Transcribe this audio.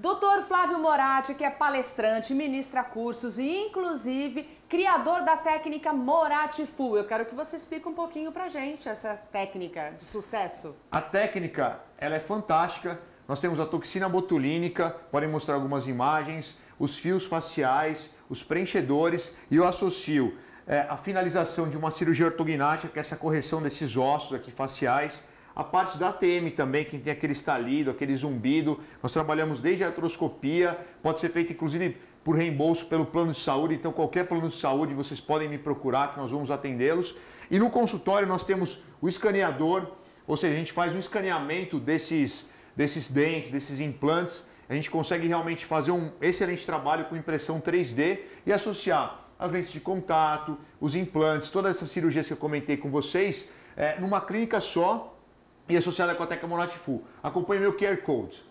Doutor Flávio Moratti, que é palestrante, ministra cursos e, inclusive, criador da técnica Moratti Full. Eu quero que você explique um pouquinho pra gente essa técnica de sucesso. A técnica, ela é fantástica. Nós temos a toxina botulínica, podem mostrar algumas imagens, os fios faciais, os preenchedores e eu associo é, a finalização de uma cirurgia ortognática, que é essa correção desses ossos aqui faciais, a parte da ATM também, que tem aquele estalido, aquele zumbido. Nós trabalhamos desde a artroscopia, pode ser feito inclusive por reembolso pelo plano de saúde. Então, qualquer plano de saúde, vocês podem me procurar que nós vamos atendê-los. E no consultório nós temos o escaneador, ou seja, a gente faz um escaneamento desses, desses dentes, desses implantes. A gente consegue realmente fazer um excelente trabalho com impressão 3D e associar as lentes de contato, os implantes, todas essas cirurgias que eu comentei com vocês, é, numa clínica só, e associada à a Teca Full. Acompanhe meu QR Code.